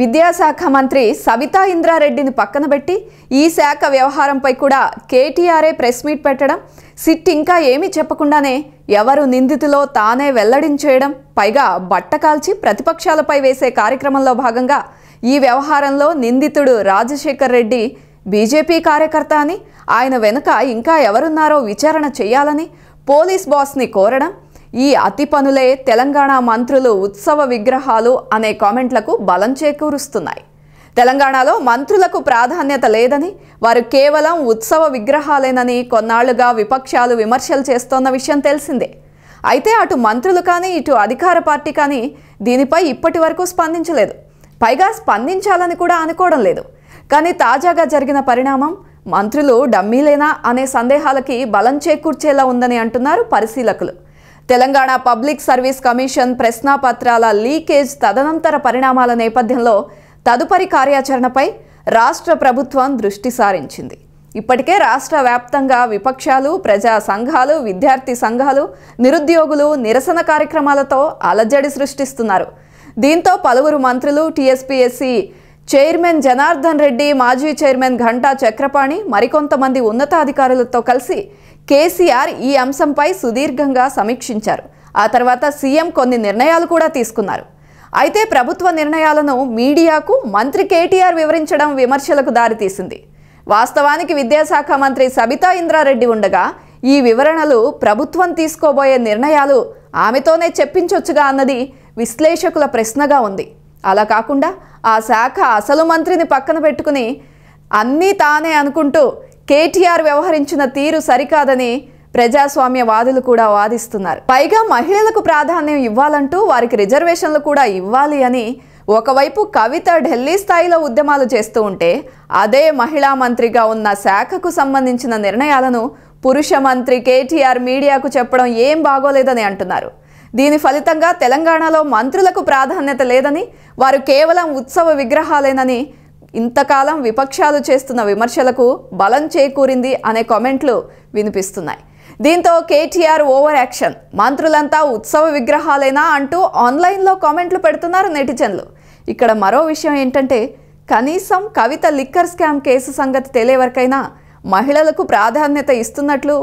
విద్యాశాఖ మంత్రి సవితా ఇంద్రారెడ్డిని పక్కన పెట్టి ఈ శాఖ వ్యవహారంపై కూడా కేటీఆర్ఏ ప్రెస్ మీట్ పెట్టడం సిట్ ఇంకా ఏమీ చెప్పకుండానే ఎవరు నిందితులో తానే వెల్లడించేయడం పైగా బట్ట కాల్చి ప్రతిపక్షాలపై వేసే కార్యక్రమంలో భాగంగా ఈ వ్యవహారంలో నిందితుడు రాజశేఖర్ రెడ్డి బీజేపీ కార్యకర్త అని ఆయన వెనుక ఇంకా ఎవరున్నారో విచారణ చేయాలని పోలీస్ బాస్ని కోరడం ఈ అతి పనులే తెలంగాణ మంత్రులు ఉత్సవ విగ్రహాలు అనే కామెంట్లకు బలం చేకూరుస్తున్నాయి తెలంగాణలో మంత్రులకు ప్రాధాన్యత లేదని వారు కేవలం ఉత్సవ విగ్రహాలేనని కొన్నాళ్లుగా విపక్షాలు విమర్శలు చేస్తోన్న విషయం తెలిసిందే అయితే అటు మంత్రులు కానీ ఇటు అధికార పార్టీ కానీ దీనిపై ఇప్పటి వరకు స్పందించలేదు పైగా స్పందించాలని కూడా అనుకోవడం లేదు కానీ తాజాగా జరిగిన పరిణామం మంత్రులు డమ్మీలేనా అనే సందేహాలకి బలం చేకూర్చేలా ఉందని అంటున్నారు పరిశీలకులు తెలంగాణ పబ్లిక్ సర్వీస్ కమిషన్ ప్రశ్నాపత్రాల లీకేజ్ తదనంతర పరిణామాల నేపథ్యంలో తదుపరి కార్యాచరణపై రాష్ట్ర ప్రభుత్వం దృష్టి సారించింది ఇప్పటికే రాష్ట్ర వ్యాప్తంగా విపక్షాలు ప్రజా సంఘాలు విద్యార్థి సంఘాలు నిరుద్యోగులు నిరసన కార్యక్రమాలతో అలజడి సృష్టిస్తున్నారు దీంతో పలువురు మంత్రులు టీఎస్పీఎస్సీ చైర్మన్ జనార్దన్ రెడ్డి మాజీ చైర్మన్ ఘంటా చక్రపాణి మరికొంతమంది ఉన్నతాధికారులతో కలిసి కేసీఆర్ ఈ అంశంపై సుదీర్ఘంగా సమీక్షించారు ఆ తర్వాత సీఎం కొన్ని నిర్ణయాలు కూడా తీసుకున్నారు అయితే ప్రభుత్వ నిర్ణయాలను మీడియాకు మంత్రి కేటీఆర్ వివరించడం విమర్శలకు దారితీసింది వాస్తవానికి విద్యాశాఖ మంత్రి సబితా ఇంద్రారెడ్డి ఉండగా ఈ వివరణలు ప్రభుత్వం తీసుకోబోయే నిర్ణయాలు ఆమెతోనే చెప్పించొచ్చుగా అన్నది విశ్లేషకుల ప్రశ్నగా ఉంది అలా కాకుండా ఆ శాఖ అసలు మంత్రిని పక్కన పెట్టుకుని అన్నీ తానే అనుకుంటూ కేటీఆర్ వ్యవహరించిన తీరు సరికాదని ప్రజాస్వామ్యవాదులు కూడా వాదిస్తున్నారు పైగా మహిళలకు ప్రాధాన్యం ఇవ్వాలంటూ వారికి రిజర్వేషన్లు కూడా ఇవ్వాలి అని ఒకవైపు కవిత ఢిల్లీ స్థాయిలో ఉద్యమాలు చేస్తూ ఉంటే అదే మహిళా మంత్రిగా ఉన్న శాఖకు సంబంధించిన నిర్ణయాలను పురుష మంత్రి కేటీఆర్ మీడియాకు చెప్పడం ఏం బాగోలేదని అంటున్నారు దీని ఫలితంగా తెలంగాణలో మంత్రులకు ప్రాధాన్యత లేదని వారు కేవలం ఉత్సవ విగ్రహాలేనని ఇంతకాలం విపక్షాలు చేస్తున్న విమర్శలకు బలం చేకూరింది అనే కామెంట్లు వినిపిస్తున్నాయి దీంతో కేటీఆర్ ఓవర్ యాక్షన్ మంత్రులంతా ఉత్సవ విగ్రహాలేనా అంటూ ఆన్లైన్లో కామెంట్లు పెడుతున్నారు నెటిజన్లు ఇక్కడ మరో విషయం ఏంటంటే కనీసం కవిత లిక్కర్ స్కామ్ కేసు సంగతి తెలియవరకైనా మహిళలకు ప్రాధాన్యత ఇస్తున్నట్లు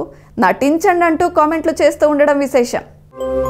నటించండి అంటూ కామెంట్లు చేస్తూ ఉండడం విశేషం